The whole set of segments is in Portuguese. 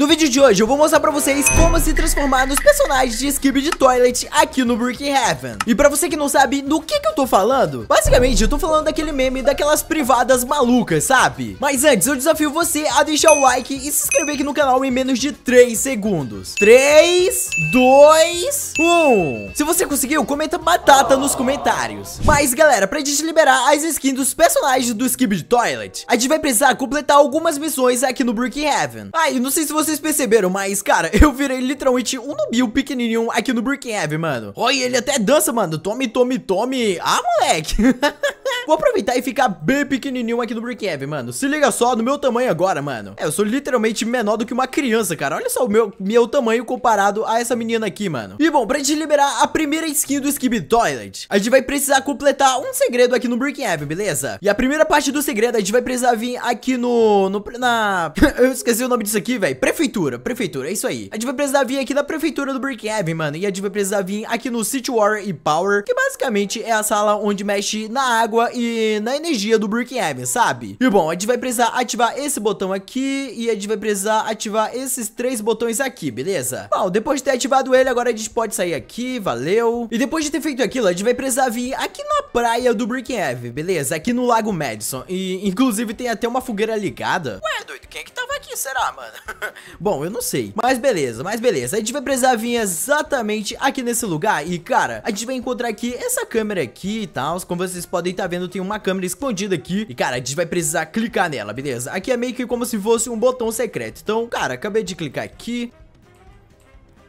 No vídeo de hoje eu vou mostrar pra vocês como se transformar nos personagens de Skip de Toilet aqui no Heaven. E pra você que não sabe do que que eu tô falando Basicamente eu tô falando daquele meme daquelas privadas malucas, sabe? Mas antes eu desafio você a deixar o like e se inscrever aqui no canal em menos de 3 segundos 3, 2, 1 Se você conseguiu, comenta batata nos comentários Mas galera, pra gente liberar as skins dos personagens do Skip de Toilet A gente vai precisar completar algumas missões aqui no Heaven. Ah, e não sei se você vocês perceberam, mas, cara, eu virei literalmente um nubio pequenininho aqui no Brookhaven, mano. Olha, ele até dança, mano. Tome, tome, tome. Ah, moleque. Vou aproveitar e ficar bem pequenininho aqui no Brickheaven, mano Se liga só no meu tamanho agora, mano É, eu sou literalmente menor do que uma criança, cara Olha só o meu, meu tamanho comparado a essa menina aqui, mano E bom, pra gente liberar a primeira skin do Skib Toilet A gente vai precisar completar um segredo aqui no Brickheaven, beleza? E a primeira parte do segredo a gente vai precisar vir aqui no... no na... eu esqueci o nome disso aqui, velho Prefeitura, prefeitura, é isso aí A gente vai precisar vir aqui na prefeitura do Brickheaven, mano E a gente vai precisar vir aqui no City War e Power Que basicamente é a sala onde mexe na água e e na energia do Brickheim, sabe? E bom, a gente vai precisar ativar esse botão aqui e a gente vai precisar ativar esses três botões aqui, beleza? Bom, depois de ter ativado ele, agora a gente pode sair aqui, valeu. E depois de ter feito aquilo, a gente vai precisar vir aqui na praia do Brickheim, beleza? Aqui no Lago Madison. E inclusive tem até uma fogueira ligada. Ué, doido, quem é que tava aqui, será, mano? bom, eu não sei. Mas beleza, mas beleza. A gente vai precisar vir exatamente aqui nesse lugar e, cara, a gente vai encontrar aqui essa câmera aqui e tal, como vocês podem estar tá vendo vendo, tem uma câmera escondida aqui. E, cara, a gente vai precisar clicar nela, beleza? Aqui é meio que como se fosse um botão secreto. Então, cara, acabei de clicar aqui.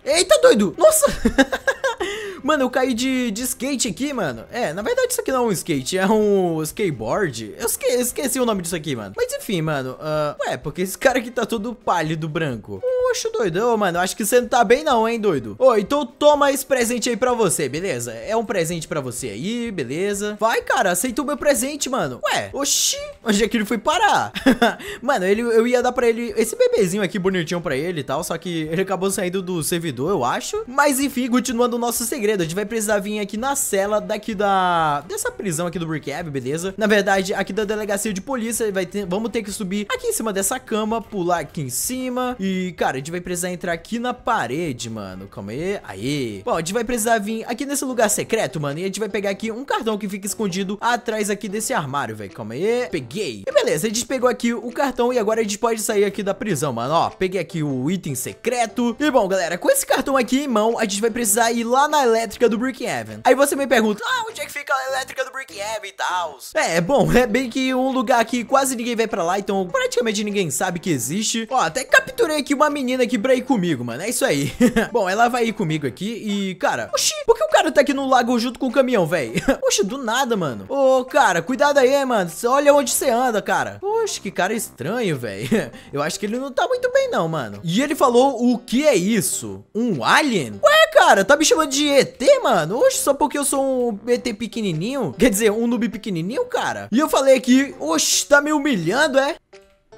Eita, doido! Nossa! Mano, eu caí de, de skate aqui, mano. É, na verdade isso aqui não é um skate, é um skateboard. Eu esque esqueci o nome disso aqui, mano. Mas enfim, mano. Uh, ué, porque esse cara aqui tá todo pálido branco. Oxe, doido. Ô, mano, acho que você não tá bem não, hein, doido. Ô, então toma esse presente aí pra você, beleza? É um presente pra você aí, beleza? Vai, cara, aceita o meu presente, mano. Ué, oxi, onde é que ele foi parar? mano, ele, eu ia dar pra ele esse bebezinho aqui bonitinho pra ele e tal, só que ele acabou saindo do servidor, eu acho. Mas enfim, continuando o nosso segredo segredo, a gente vai precisar vir aqui na cela daqui da... Dessa prisão aqui do Brickab, beleza? Na verdade, aqui da delegacia de polícia, vai ter... vamos ter que subir aqui em cima dessa cama, pular aqui em cima. E, cara, a gente vai precisar entrar aqui na parede, mano. Calma aí. Aí. Bom, a gente vai precisar vir aqui nesse lugar secreto, mano. E a gente vai pegar aqui um cartão que fica escondido atrás aqui desse armário, velho. Calma aí. Peguei. E beleza, a gente pegou aqui o cartão e agora a gente pode sair aqui da prisão, mano. Ó, peguei aqui o item secreto. E bom, galera, com esse cartão aqui em mão, a gente vai precisar ir lá na elétrica do Brookhaven. Aí você me pergunta, ah, onde é que fica a elétrica do Heaven e tal? É, é, bom, é bem que um lugar que quase ninguém vai pra lá, então praticamente ninguém sabe que existe. Ó, até capturei aqui uma menina aqui pra ir comigo, mano, é isso aí. bom, ela vai ir comigo aqui e, cara, oxi, por que o cara tá aqui no lago junto com o caminhão, velho? oxi, do nada, mano. Ô, cara, cuidado aí, mano, olha onde você anda, cara. Poxa, que cara estranho, velho. Eu acho que ele não tá muito bem não, mano. E ele falou, o que é isso? Um alien? Ué, cara? Tá me chamando de ET, mano? Oxe, só porque eu sou um ET pequenininho? Quer dizer, um noob pequenininho, cara? E eu falei aqui, oxe, tá me humilhando, é?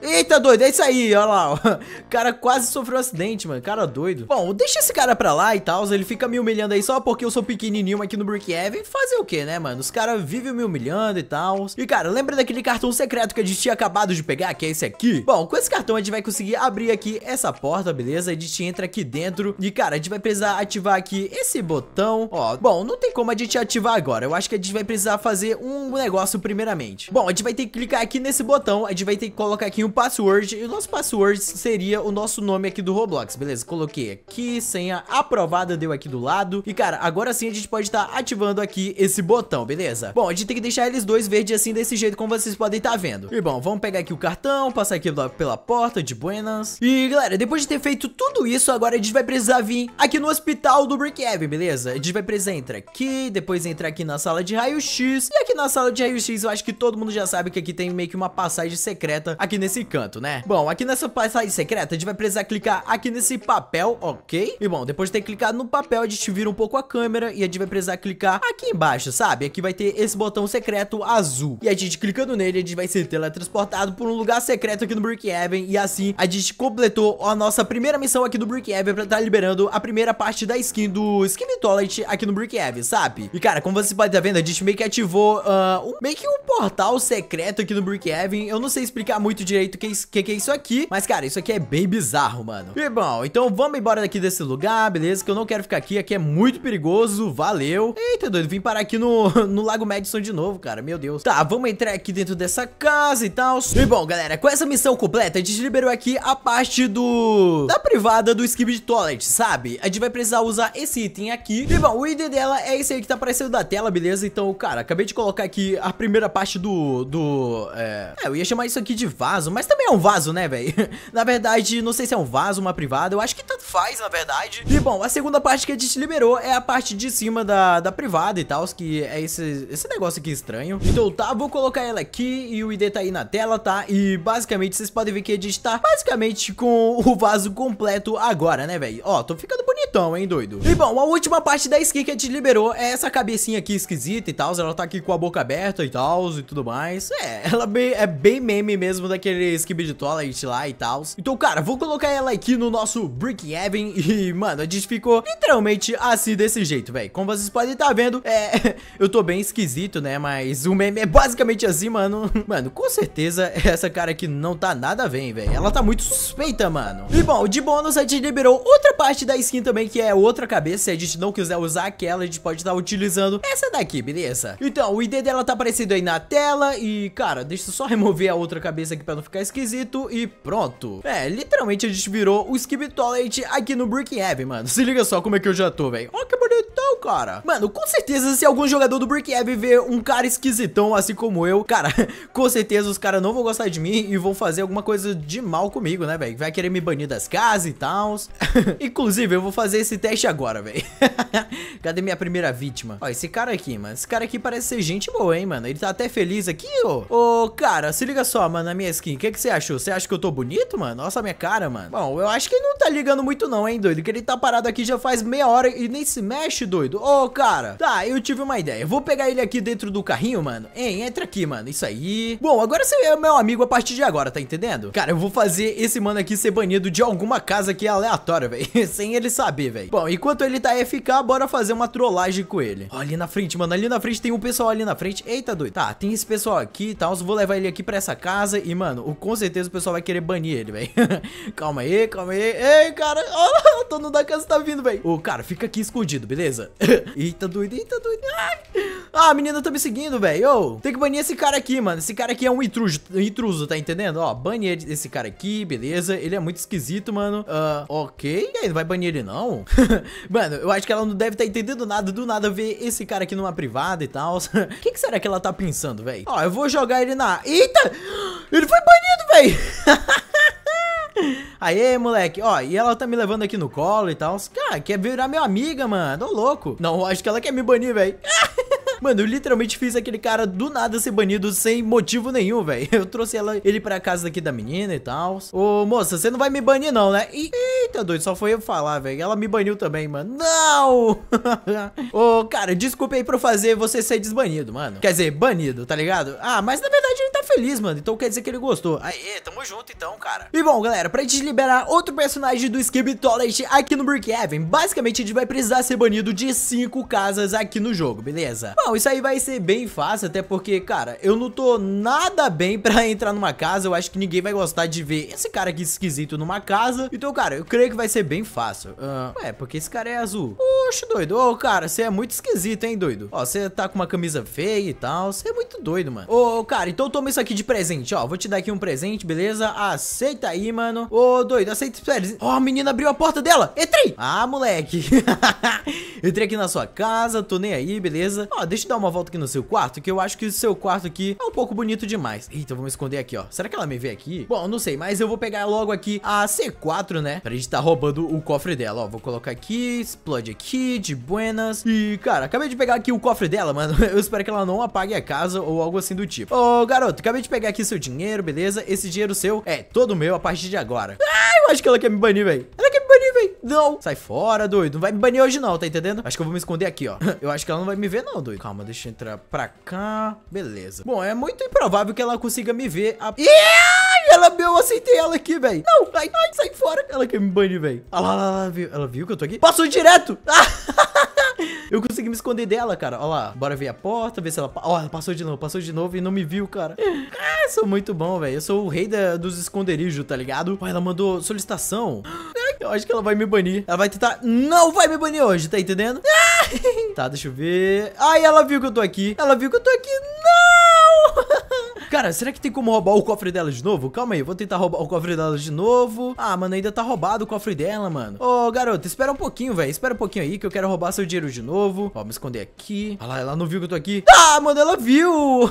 Eita, doido, é isso aí, olha lá. Ó. O cara quase sofreu um acidente, mano. Cara doido. Bom, deixa esse cara pra lá e tal. Ele fica me humilhando aí só porque eu sou pequenininho aqui no Brookhaven Heaven. Fazer o que, né, mano? Os caras vivem me humilhando e tal. E, cara, lembra daquele cartão secreto que a gente tinha acabado de pegar, que é esse aqui? Bom, com esse cartão a gente vai conseguir abrir aqui essa porta, beleza? A gente entra aqui dentro. E, cara, a gente vai precisar ativar aqui esse botão. Ó, bom, não tem como a gente ativar agora. Eu acho que a gente vai precisar fazer um negócio primeiramente. Bom, a gente vai ter que clicar aqui nesse botão. A gente vai ter que colocar aqui um password. E o nosso password seria o nosso nome aqui do Roblox, beleza? Coloquei aqui, senha aprovada deu aqui do lado. E, cara, agora sim a gente pode estar tá ativando aqui esse botão, beleza? Bom, a gente tem que deixar eles dois verdes assim, desse jeito, como vocês podem estar tá vendo. E, bom, vamos pegar aqui o cartão, passar aqui pela porta de buenas. E, galera, depois de ter feito tudo isso, agora a gente vai precisar vir aqui no hospital do Brickheaven, beleza? A gente vai precisar entrar aqui, depois entrar aqui na sala de raio-x. E aqui na sala de raio-x, eu acho que todo mundo já sabe que aqui tem meio que uma passagem secreta aqui nesse canto, né? Bom, aqui nessa passagem secreta, a gente vai precisar clicar aqui nesse papel, ok? E bom, depois de ter clicado no papel, a gente vira um pouco a câmera e a gente vai precisar clicar aqui embaixo, sabe? Aqui vai ter esse botão secreto azul. E a gente clicando nele, a gente vai ser teletransportado por um lugar secreto aqui no Brick Heaven. E assim, a gente completou a nossa primeira missão aqui do Brick Heaven pra estar tá liberando a primeira parte da skin do Skin Toilet aqui no Brick Heaven, sabe? E cara, como você pode estar tá vendo, a gente meio que ativou uh, um, meio que um portal secreto aqui no Brick Heaven. Eu não sei explicar muito direito direito o que, que, que, é isso aqui Mas, cara, isso aqui é bem bizarro, mano E, bom, então vamos embora daqui desse lugar, beleza? Que eu não quero ficar aqui, aqui é muito perigoso Valeu Eita, doido, vim parar aqui no, no Lago Madison de novo, cara Meu Deus Tá, vamos entrar aqui dentro dessa casa e tal E, bom, galera, com essa missão completa A gente liberou aqui a parte do... Da privada do Skip de Toilet, sabe? A gente vai precisar usar esse item aqui E, bom, o item dela é esse aí que tá aparecendo da tela, beleza? Então, cara, acabei de colocar aqui a primeira parte do... do é... é, eu ia chamar isso aqui de vaso, mas também é um vaso, né, velho? na verdade, não sei se é um vaso, uma privada, eu acho que tanto faz, na verdade. E bom, a segunda parte que a gente liberou é a parte de cima da, da privada e tal, que é esse, esse negócio aqui estranho. Então tá, vou colocar ela aqui e o ID tá aí na tela, tá? E basicamente, vocês podem ver que a gente tá basicamente com o vaso completo agora, né, velho? Ó, tô ficando bonitão, hein, doido? E bom, a última parte da skin que a gente liberou é essa cabecinha aqui esquisita e tal, ela tá aqui com a boca aberta e tal e tudo mais. É, ela é bem é meme mesmo daquele aquele skip de toilet lá e tal. Então, cara, vou colocar ela aqui no nosso Brick Heaven e, mano, a gente ficou literalmente assim desse jeito, velho. Como vocês podem estar tá vendo, é, eu tô bem esquisito, né, mas o meme é basicamente assim, mano. Mano, com certeza essa cara aqui não tá nada bem, velho. Ela tá muito suspeita, mano. E, bom, de bônus a gente liberou outra parte da skin também, que é outra cabeça. Se a gente não quiser usar aquela, a gente pode estar tá utilizando essa daqui, beleza? Então, o ID dela tá aparecendo aí na tela e, cara, deixa eu só remover a outra cabeça aqui pra não ficar ficar esquisito e pronto. É, literalmente a gente virou o Skip Toilet aqui no Brick Heaven, mano. Se liga só como é que eu já tô, velho. Olha que bonitão, cara. Mano, com certeza se algum jogador do Brick Heaven ver um cara esquisitão assim como eu, cara, com certeza os caras não vão gostar de mim e vão fazer alguma coisa de mal comigo, né, velho? Vai querer me banir das casas e tal. Inclusive, eu vou fazer esse teste agora, velho. Cadê minha primeira vítima? Ó, esse cara aqui, mano. Esse cara aqui parece ser gente boa, hein, mano. Ele tá até feliz aqui, ô. Ô, cara, se liga só, mano, na minha skin que, que você achou? Você acha que eu tô bonito, mano? Nossa, minha cara, mano. Bom, eu acho que ele não tá ligando muito não, hein, doido? Que ele tá parado aqui já faz meia hora e nem se mexe, doido. Ô, oh, cara. Tá, eu tive uma ideia. Eu vou pegar ele aqui dentro do carrinho, mano. Hein, entra aqui, mano. Isso aí. Bom, agora você é meu amigo a partir de agora, tá entendendo? Cara, eu vou fazer esse mano aqui ser banido de alguma casa que é aleatória, velho. Sem ele saber, velho. Bom, enquanto ele tá FK, bora fazer uma trollagem com ele. Ó, ali na frente, mano. Ali na frente tem um pessoal ali na frente. Eita, doido. Tá, tem esse pessoal aqui e tá? tal. Vou levar ele aqui pra essa casa. E, mano, com certeza o pessoal vai querer banir ele, velho. calma aí, calma aí. Ei, cara, olha o dono da casa tá vindo, velho. o cara, fica aqui escondido, beleza? eita, tá doido, eita, tá doido. Ai. Ah, a menina tá me seguindo, velho. tem que banir esse cara aqui, mano. Esse cara aqui é um intruso, intruso tá entendendo? Ó, bane esse cara aqui, beleza. Ele é muito esquisito, mano. Uh, ok. E aí, não vai banir ele, não? mano, eu acho que ela não deve estar tá entendendo nada. Do nada ver esse cara aqui numa privada e tal. O que, que será que ela tá pensando, velho? Ó, eu vou jogar ele na... Eita! Ele foi banido! banido, velho. Aê, moleque. Ó, e ela tá me levando aqui no colo e tal. Cara, quer virar minha amiga, mano. Tô louco. Não, acho que ela quer me banir, velho. Mano, eu literalmente fiz aquele cara do nada ser banido sem motivo nenhum, velho. Eu trouxe ela, ele pra casa aqui da menina e tal. Ô, moça, você não vai me banir não, né? Eita, doido, só foi eu falar, velho. Ela me baniu também, mano. Não! Ô, cara, desculpa aí pra eu fazer você ser desbanido, mano. Quer dizer, banido, tá ligado? Ah, mas na verdade feliz, mano. Então quer dizer que ele gostou. Aê, é, tamo junto então, cara. E bom, galera, pra gente liberar outro personagem do Skip Toilet aqui no Heaven, basicamente a gente vai precisar ser banido de 5 casas aqui no jogo, beleza? Bom, isso aí vai ser bem fácil, até porque, cara, eu não tô nada bem pra entrar numa casa. Eu acho que ninguém vai gostar de ver esse cara aqui esquisito numa casa. Então, cara, eu creio que vai ser bem fácil. Uh, ué, porque esse cara é azul. Oxe, doido. Ô, oh, cara, você é muito esquisito, hein, doido? Ó, você tá com uma camisa feia e tal. Você é muito doido, mano. Ô, oh, cara, então toma isso aqui aqui de presente, ó Vou te dar aqui um presente, beleza? Aceita aí, mano Ô, doido, aceita Ó, oh, a menina abriu a porta dela Entrei Ah, moleque Entrei aqui na sua casa, tô nem aí, beleza? Ó, deixa eu dar uma volta aqui no seu quarto Que eu acho que o seu quarto aqui é um pouco bonito demais Eita, vamos esconder aqui, ó Será que ela me vê aqui? Bom, não sei, mas eu vou pegar logo aqui a C4, né? Pra gente tá roubando o cofre dela, ó Vou colocar aqui, explode aqui, de buenas E, cara, acabei de pegar aqui o cofre dela, mano Eu espero que ela não apague a casa ou algo assim do tipo Ô, garoto, acabei de pegar aqui seu dinheiro, beleza? Esse dinheiro seu é todo meu a partir de agora. Ah, eu acho que ela quer me banir, velho. Ela quer me banir, velho. Não. Sai fora, doido. Não vai me banir hoje não, tá entendendo? Acho que eu vou me esconder aqui, ó. Eu acho que ela não vai me ver não, doido. Calma, deixa eu entrar pra cá. Beleza. Bom, é muito improvável que ela consiga me ver. A... Ih, ela, eu aceitei ela aqui, velho. Não, ai, ai, sai fora. Ela quer me banir, velho. Ela, ela, ela, viu, ela viu que eu tô aqui? Passou direto. Ah, eu consegui me esconder dela, cara. Ó lá, bora ver a porta, ver se ela... Ó, ela passou de novo, passou de novo e não me viu, cara. Ah, sou muito bom, velho. Eu sou o rei da, dos esconderijos, tá ligado? Ó, ela mandou solicitação. Eu acho que ela vai me banir. Ela vai tentar... Não vai me banir hoje, tá entendendo? Ah! Tá, deixa eu ver. Ai, ela viu que eu tô aqui. Ela viu que eu tô aqui. Não! Cara, será que tem como roubar o cofre dela de novo? Calma aí, eu vou tentar roubar o cofre dela de novo. Ah, mano, ainda tá roubado o cofre dela, mano. Ô, oh, garoto, espera um pouquinho, velho. Espera um pouquinho aí que eu quero roubar seu dinheiro de novo. Ó, me esconder aqui. Ah lá, ela não viu que eu tô aqui. Ah, mano, ela viu.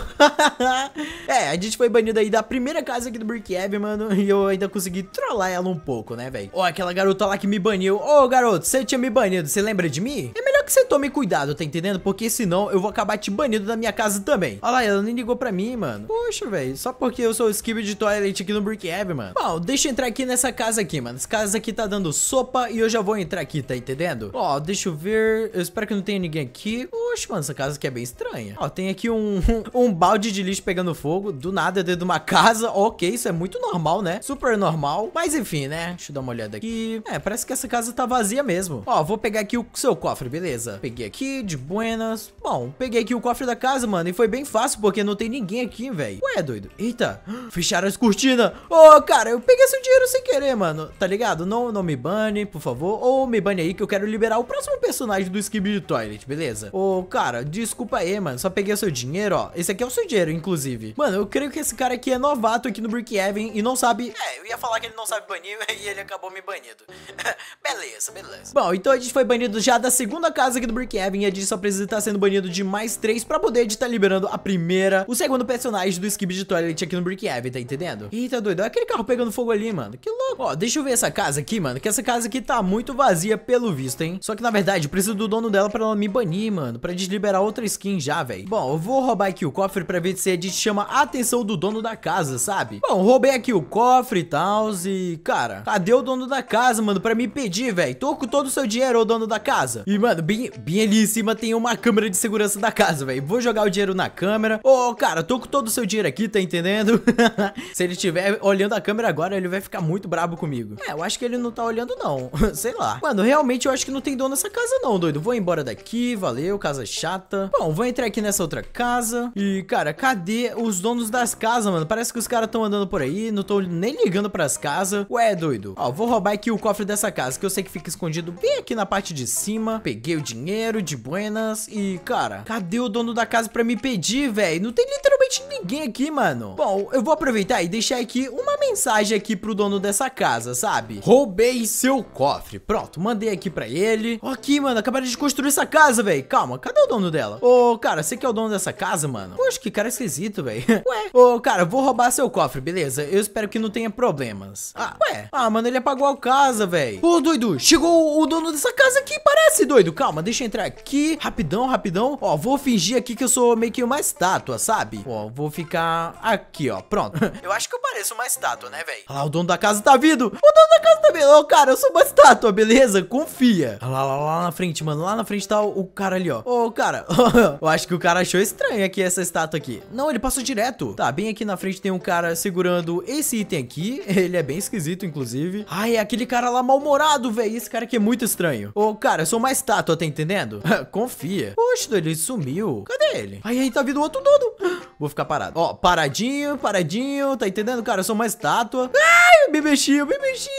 é, a gente foi banido aí da primeira casa aqui do Brick Ave, mano. E eu ainda consegui trollar ela um pouco, né, velho? Ó, oh, aquela garota lá que me baniu. Ô, oh, garoto, você tinha me banido. Você lembra de mim? É melhor que você tome cuidado, tá entendendo? Porque senão eu vou acabar te banindo da minha casa também. Olha lá, ela nem ligou pra mim, mano. Poxa, velho, só porque eu sou o skip de toilet aqui no Brick Heaven, mano. Bom, deixa eu entrar aqui nessa casa aqui, mano. Essa casa aqui tá dando sopa e eu já vou entrar aqui, tá entendendo? Ó, deixa eu ver. Eu espero que não tenha ninguém aqui. Oxe, mano, essa casa aqui é bem estranha. Ó, tem aqui um, um, um balde de lixo pegando fogo. Do nada, dentro de uma casa. Ok, isso é muito normal, né? Super normal. Mas enfim, né? Deixa eu dar uma olhada aqui. É, parece que essa casa tá vazia mesmo. Ó, vou pegar aqui o seu cofre, beleza? beleza. Peguei aqui, de buenas. Bom, peguei aqui o cofre da casa, mano, e foi bem fácil, porque não tem ninguém aqui, velho. Ué, doido. Eita, fecharam as cortinas. Ô, oh, cara, eu peguei seu dinheiro sem querer, mano, tá ligado? Não, não me bane, por favor, ou me bane aí que eu quero liberar o próximo personagem do de Toilet, beleza? Ô, oh, cara, desculpa aí, mano, só peguei seu dinheiro, ó. Esse aqui é o seu dinheiro, inclusive. Mano, eu creio que esse cara aqui é novato aqui no Brookhaven e não sabe... É, eu ia falar que ele não sabe banir e ele acabou me banindo. beleza, beleza. Bom, então a gente foi banido já da segunda casa caso aqui do e a gente só precisa estar tá sendo banido de mais três pra poder estar tá liberando a primeira, o segundo personagem do Skip de Toilet aqui no Brookhaven, tá entendendo? Eita, doido, aquele carro pegando fogo ali, mano. Que louco. Ó, deixa eu ver essa casa aqui, mano, que essa casa aqui tá muito vazia pelo visto, hein? Só que, na verdade, eu preciso do dono dela pra ela me banir, mano, pra desliberar outra skin já, velho. Bom, eu vou roubar aqui o cofre pra ver se a gente chama a atenção do dono da casa, sabe? Bom, roubei aqui o cofre e tal, e... Cara, cadê o dono da casa, mano, pra me pedir, velho? Tô com todo o seu dinheiro, ô dono da casa. E, mano, bem, bem ali em cima tem uma câmera de segurança da casa, velho. Vou jogar o dinheiro na câmera. Ô, oh, cara, tô com todo o seu dinheiro aqui, tá entendendo? Se ele estiver olhando a câmera agora, ele vai ficar muito brabo comigo. É, eu acho que ele não tá olhando, não. Sei lá. Mano, realmente eu acho que não tem dono essa casa, não, doido. Vou embora daqui, valeu, casa chata. Bom, vou entrar aqui nessa outra casa. E, cara, cadê os donos das casas, mano? Parece que os caras estão andando por aí, não tô nem ligando pras casas. Ué, doido. Ó, vou roubar aqui o cofre dessa casa, que eu sei que fica escondido bem aqui na parte de cima. Peguei o dinheiro, de buenas e, cara, cadê o dono da casa pra me pedir, velho? Não tem literalmente ninguém aqui, mano. Bom, eu vou aproveitar e deixar aqui uma mensagem aqui pro dono dessa casa, sabe? Roubei seu cofre. Pronto, mandei aqui pra ele. Ó, aqui, mano, acabaram de construir essa casa, velho. Calma, cadê o dono dela? Ô, cara, você que é o dono dessa casa, mano? Poxa, que cara esquisito, velho. Ué, ô, cara, vou roubar seu cofre, beleza? Eu espero que não tenha problemas. Ah, ué. Ah, mano, ele apagou a casa, velho. Ô, doido, chegou o dono dessa casa aqui, parece, doido. Calma. Calma, deixa eu entrar aqui. Rapidão, rapidão. Ó, vou fingir aqui que eu sou meio que uma estátua, sabe? Ó, vou ficar aqui, ó. Pronto. eu acho que eu pareço uma estátua, né, velho? Olha lá, o dono da casa tá vindo. O dono da casa tá vindo. Ó, cara, eu sou uma estátua, beleza? Confia. Olha lá, lá, lá na frente, mano. Lá na frente tá o, o cara ali, ó. Ô, cara. eu acho que o cara achou estranho aqui essa estátua aqui. Não, ele passou direto. Tá, bem aqui na frente tem um cara segurando esse item aqui. Ele é bem esquisito, inclusive. Ai, é aquele cara lá mal-humorado, velho. Esse cara aqui é muito estranho. Ô, cara, eu sou uma estátua tá entendendo? Confia. Poxa, doido, ele sumiu. Cadê ele? Aí, aí, tá vindo outro dodo. Vou ficar parado. Ó, paradinho, paradinho, tá entendendo, cara? Eu sou uma estátua. Ah! É, mexi,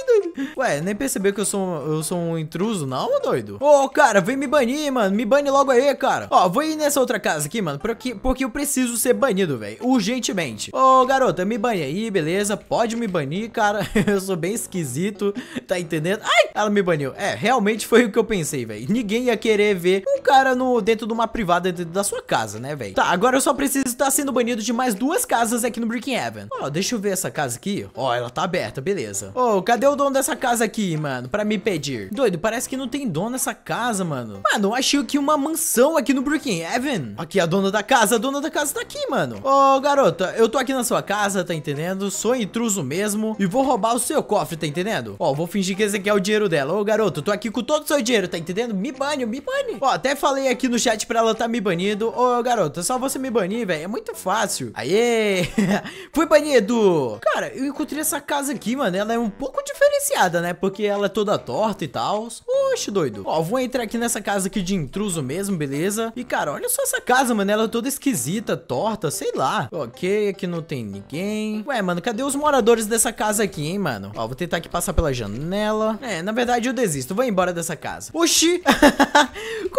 doido. Ué, nem percebeu que eu sou, eu sou um intruso, não, doido? Ô, oh, cara, vem me banir, mano. Me bane logo aí, cara. Ó, oh, vou ir nessa outra casa aqui, mano, porque, porque eu preciso ser banido, velho. Urgentemente. Ô, oh, garota, me banhe aí, beleza? Pode me banir, cara. eu sou bem esquisito, tá entendendo? Ai, ela me baniu. É, realmente foi o que eu pensei, velho. Ninguém ia querer ver um cara no, dentro de uma privada dentro da sua casa, né, velho? Tá, agora eu só preciso estar sendo banido de mais duas casas aqui no Breaking Heaven. Ó, deixa eu ver essa casa aqui. Ó, ela tá aberta certo, beleza. Ô, oh, cadê o dono dessa casa aqui, mano? Pra me pedir. Doido, parece que não tem dono nessa casa, mano. Mano, eu achei aqui uma mansão aqui no Brooklyn Heaven. Aqui, a dona da casa. A dona da casa tá aqui, mano. Ô, oh, garota, eu tô aqui na sua casa, tá entendendo? Sou intruso mesmo e vou roubar o seu cofre, tá entendendo? Ó, oh, vou fingir que esse aqui é o dinheiro dela. Ô, oh, garoto, tô aqui com todo o seu dinheiro, tá entendendo? Me bane, me bane. Ó, até falei aqui no chat pra ela tá me banindo. Ô, garota, só você me banir, velho. É muito fácil. Aê! Fui banido! Cara, eu encontrei essa casa aqui aqui, mano, ela é um pouco diferenciada, né? Porque ela é toda torta e tal. Oxe, doido. Ó, vou entrar aqui nessa casa aqui de intruso mesmo, beleza? E, cara, olha só essa casa, mano. Ela é toda esquisita, torta, sei lá. Ok, aqui não tem ninguém. Ué, mano, cadê os moradores dessa casa aqui, hein, mano? Ó, vou tentar aqui passar pela janela. É, na verdade eu desisto. Vou embora dessa casa. Oxi!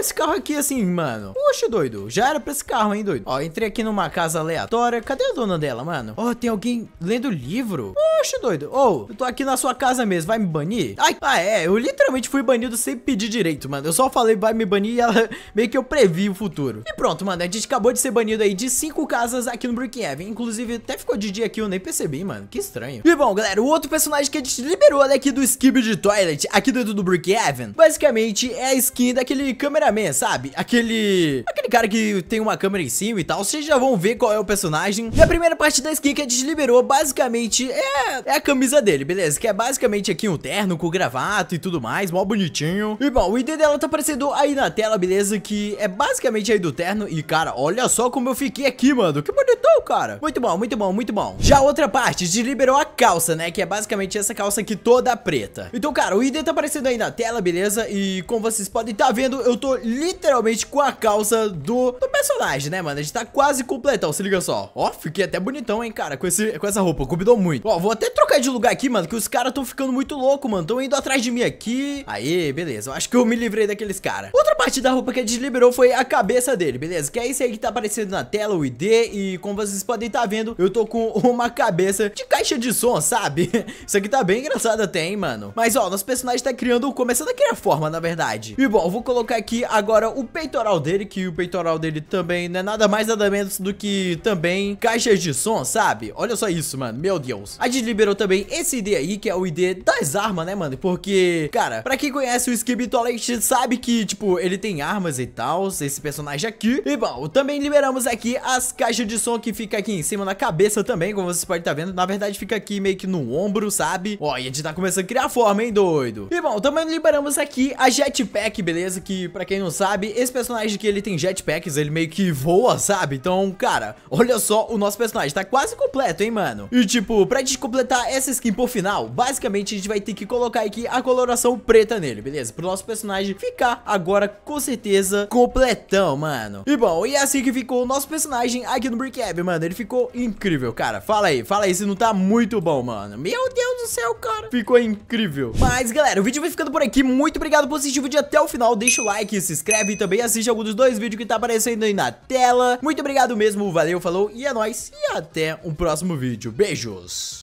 esse carro aqui, assim, mano. Puxa, doido. Já era pra esse carro, hein, doido. Ó, entrei aqui numa casa aleatória. Cadê a dona dela, mano? Ó, tem alguém lendo livro. Puxa, doido. Ô, oh, eu tô aqui na sua casa mesmo. Vai me banir? Ai, ah, é. Eu literalmente fui banido sem pedir direito, mano. Eu só falei vai me banir e ela meio que eu previ o futuro. E pronto, mano. A gente acabou de ser banido aí de cinco casas aqui no Brookhaven. Inclusive, até ficou de dia aqui. Eu nem percebi, mano. Que estranho. E bom, galera, o outro personagem que a gente liberou, ali né, aqui do Skib de Toilet, aqui dentro do Brookhaven, basicamente é a skin daquele câmera cameraman, sabe? Aquele... Aquele cara que tem uma câmera em cima e tal. Vocês já vão ver qual é o personagem. E a primeira parte da skin que a gente liberou, basicamente, é, é a camisa dele, beleza? Que é basicamente aqui um terno com gravata e tudo mais, mó bonitinho. E bom, o ID dela tá aparecendo aí na tela, beleza? Que é basicamente aí do terno. E cara, olha só como eu fiquei aqui, mano. Que bonitão, cara. Muito bom, muito bom, muito bom. Já a outra parte, a gente liberou a calça, né? Que é basicamente essa calça aqui toda preta. Então, cara, o ID tá aparecendo aí na tela, beleza? E como vocês podem estar tá vendo, eu tô literalmente com a calça do, do personagem, né, mano? A gente tá quase completão, se liga só. Ó, fiquei até bonitão, hein, cara, com, esse, com essa roupa, combinou muito. Ó, vou até trocar de lugar aqui, mano, que os caras tão ficando muito loucos, mano. Tão indo atrás de mim aqui. Aí, beleza, eu acho que eu me livrei daqueles caras. Outra parte da roupa que a gente liberou foi a cabeça dele, beleza? Que é isso aí que tá aparecendo na tela, o ID. E como vocês podem tá vendo, eu tô com uma cabeça de caixa de som, sabe? isso aqui tá bem engraçado até, hein, mano? Mas, ó, nosso personagem tá criando, começando a criar forma, na verdade. E, bom, eu vou colocar aqui agora o peitoral dele, que o peitoral dele também não é nada mais nada menos do que também caixas de som, sabe? Olha só isso, mano, meu Deus. A gente liberou também esse ID aí, que é o ID das armas, né, mano? Porque, cara, pra quem conhece o Skibby Toilet sabe que, tipo, ele tem armas e tal, esse personagem aqui. E, bom, também liberamos aqui as caixas de som que fica aqui em cima na cabeça também, como vocês podem estar tá vendo. Na verdade, fica aqui meio que no ombro, sabe? Ó, e a gente tá começando a criar forma, hein, doido? E, bom, também liberamos aqui a Jetpack, beleza? Que pra quem quem não sabe, esse personagem aqui, ele tem jetpacks, ele meio que voa, sabe? Então, cara, olha só o nosso personagem, tá quase completo, hein, mano? E, tipo, pra gente completar essa skin pro final, basicamente a gente vai ter que colocar aqui a coloração preta nele, beleza? Pro nosso personagem ficar agora, com certeza, completão, mano. E, bom, e é assim que ficou o nosso personagem aqui no Brickab, mano, ele ficou incrível, cara. Fala aí, fala aí se não tá muito bom, mano. Meu Deus do céu, cara. Ficou incrível. Mas, galera, o vídeo vai ficando por aqui. Muito obrigado por assistir o vídeo até o final. Deixa o like, se inscreve e também assiste algum dos dois vídeos que tá aparecendo aí na tela. Muito obrigado mesmo, valeu, falou e é nóis. E até um próximo vídeo. Beijos!